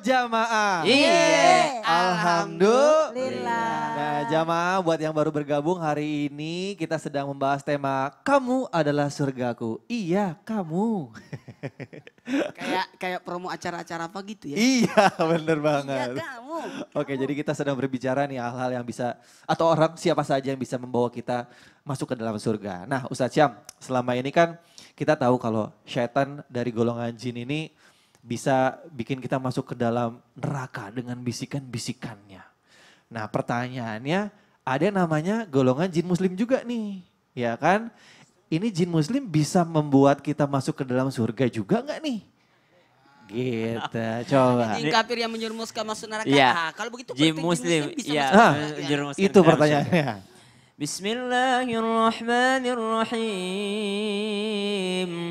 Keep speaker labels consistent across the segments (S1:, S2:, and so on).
S1: Jamaah, iya. iya. Alhamdulillah. Nah, jamaah buat yang baru bergabung hari ini kita sedang membahas tema kamu adalah surgaku. Iya, kamu. kayak kayak promo acara-acara apa gitu ya. Iya, bener banget. Iya, kamu. Oke, jadi kita sedang berbicara nih hal-hal yang bisa atau orang siapa saja yang bisa membawa kita masuk ke dalam surga. Nah, Ustaz Syam, selama ini kan kita tahu kalau setan dari golongan jin ini bisa bikin kita masuk ke dalam neraka dengan bisikan-bisikannya. Nah pertanyaannya ada namanya golongan jin muslim juga nih. Ya kan? Ini jin muslim bisa membuat kita masuk ke dalam surga juga nggak nih? Gitu, nah, coba. Jin
S2: kafir yang menjerumuskan masuk neraka. Ya. Kalau begitu jin muslim, bisa ya. masuk Ya. Itu pertanyaannya. Bismillahirrahmanirrahim.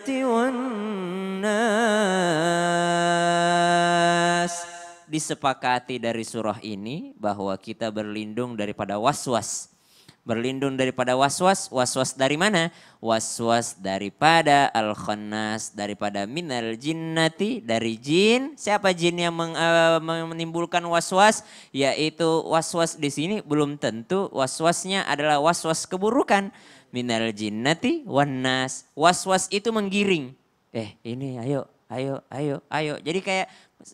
S2: والناس disepakati dari surah ini bahwa kita berlindung daripada was-was berlindung daripada waswas. Waswas dari mana? Waswas daripada al-khannas, daripada minal jinnati, dari jin. Siapa jin yang meng, uh, menimbulkan waswas? Yaitu waswas di sini belum tentu waswasnya adalah waswas keburukan. Minal jinnati wannas. Waswas itu menggiring. Eh ini ayo, ayo, ayo, ayo. Jadi kayak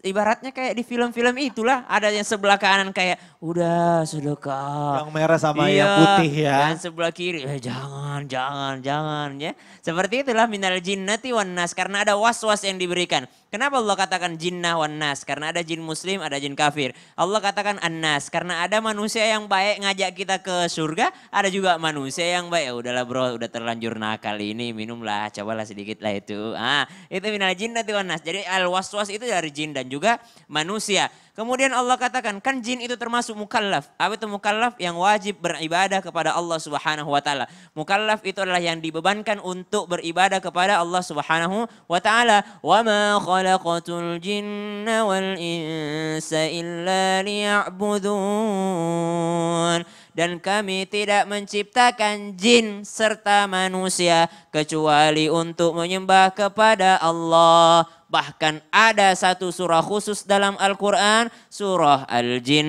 S2: ibaratnya kayak di film-film itulah ada yang sebelah kanan kayak udah sedekah yang merah sama iya, yang putih ya dan sebelah kiri eh, jangan jangan jangan ya seperti itulah minal jinnati wan nas karena ada was-was yang diberikan kenapa Allah katakan jinnah wan nas karena ada jin muslim ada jin kafir Allah katakan nas karena ada manusia yang baik ngajak kita ke surga ada juga manusia yang baik ya udahlah bro udah terlanjur nakal ini minumlah cobalah sedikit lah itu ah itu minal jinnati wan nas jadi al was-was itu dari jin dan juga manusia. Kemudian Allah katakan, kan jin itu termasuk mukallaf. Apa itu mukallaf? Yang wajib beribadah kepada Allah Subhanahu wa taala. Mukallaf itu adalah yang dibebankan untuk beribadah kepada Allah Subhanahu wa taala. Wa ma khalaqatul jinna wal insa illa liya'budun dan kami tidak menciptakan jin serta manusia kecuali untuk menyembah kepada Allah. Bahkan ada satu surah khusus dalam Al-Quran, surah Al-Jin.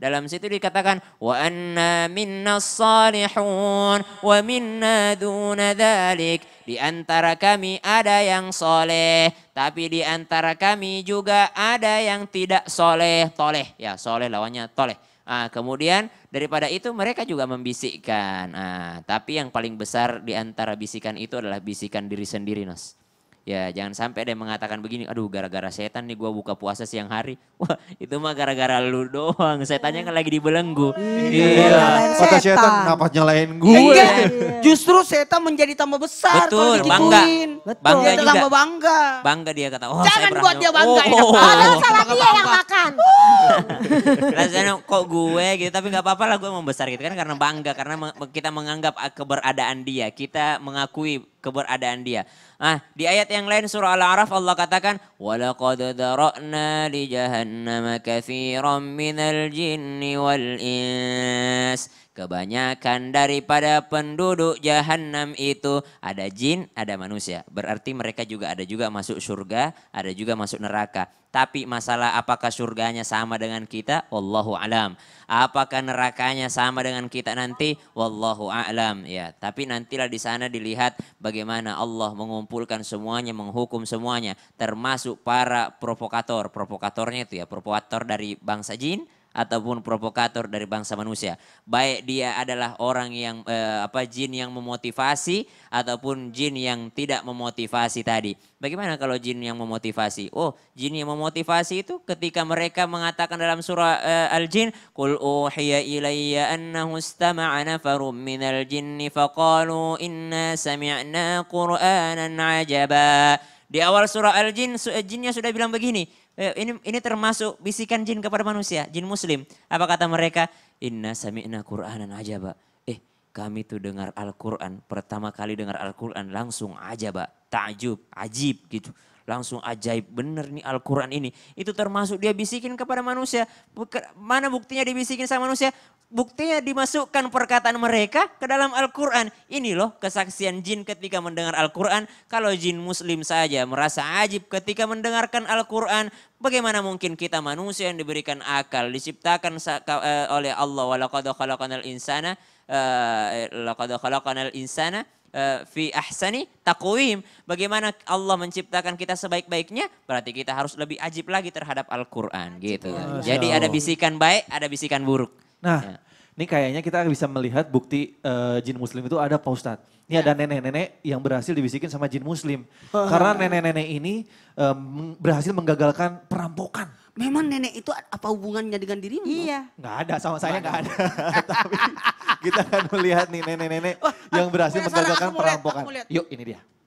S2: Dalam situ dikatakan, Wa anna minna salihun, wa minna duna Di antara kami ada yang soleh, tapi di antara kami juga ada yang tidak soleh. Toleh, ya soleh lawannya toleh Nah, kemudian daripada itu mereka juga membisikkan. Nah, tapi yang paling besar di antara bisikan itu adalah bisikan diri sendiri, Nas. Ya jangan sampai ada yang mengatakan begini, aduh gara-gara setan nih gue buka puasa siang hari. Wah itu mah gara-gara lu doang, setannya kan lagi dibelenggu. Iya, iya. kata setan
S1: kenapa nyalain
S2: gue. justru setan menjadi tambah besar Betul, bangga. Betul. Bangga dia juga. bangga. Bangga dia kata, oh Jangan buat dia bangga. Ya. Oh, oh, oh. salah dia yang makan. Rasanya kok gue gitu, tapi gak apa-apa lah gue membesar gitu kan karena bangga. Karena kita menganggap keberadaan dia, kita mengakui keberadaan dia. Nah, di ayat yang lain surah Al-A'raf Allah katakan walaqad dara'na li jahannama katsiran minal jinni wal ins. Kebanyakan daripada penduduk jahanam itu ada jin, ada manusia. Berarti mereka juga ada juga masuk surga, ada juga masuk neraka. Tapi masalah apakah surganya sama dengan kita? Wallahu alam. Apakah nerakanya sama dengan kita nanti? Wallahu alam. Ya, tapi nantilah di sana dilihat bagaimana Allah mengumpulkan semuanya, menghukum semuanya, termasuk para provokator. Provokatornya itu ya, provokator dari bangsa jin, ataupun provokator dari bangsa manusia. Baik dia adalah orang yang eh, apa jin yang memotivasi ataupun jin yang tidak memotivasi tadi. Bagaimana kalau jin yang memotivasi? Oh, jin yang memotivasi itu ketika mereka mengatakan dalam surah eh, Al-Jin, "Qul uhiya ilayya annahu istama'a nafarun minal jinni faqalu inna sami'na Qur'anan ajaba." Di awal surah Al-Jin, jinnya sudah bilang begini, Eh, ini ini termasuk bisikan jin kepada manusia, jin muslim. Apa kata mereka? Inna sami'na Qur'anan aja pak Eh, kami tuh dengar Al-Qur'an, pertama kali dengar Al-Qur'an langsung aja, pak Ta'jub, ajib gitu langsung ajaib bener nih Al-Quran ini. Itu termasuk dia bisikin kepada manusia. Mana buktinya dibisikin sama manusia? Buktinya dimasukkan perkataan mereka ke dalam Al-Quran. Ini loh kesaksian jin ketika mendengar Al-Quran. Kalau jin muslim saja merasa ajib ketika mendengarkan Al-Quran. Bagaimana mungkin kita manusia yang diberikan akal, diciptakan eh, oleh Allah. Walakadu khalaqanal insana. Uh, insana Eh, fi ahsani taqwim. Bagaimana Allah menciptakan kita sebaik-baiknya, berarti kita harus lebih ajib lagi terhadap Al-Quran gitu. Oh, Jadi ada bisikan baik, ada bisikan buruk.
S1: Nah, ya. ini kayaknya kita bisa melihat bukti uh, jin muslim itu ada Pak Ustadz. Ini ya. ada nenek-nenek yang berhasil dibisikin sama jin muslim. Karena nenek-nenek ini um, berhasil menggagalkan perampokan memang nenek itu apa hubungannya dengan dirimu? Iya. Nggak ada, sama saya nggak ada. Tapi kita akan melihat nih nenek-nenek yang berhasil menggagalkan perampokan. Yuk ini dia.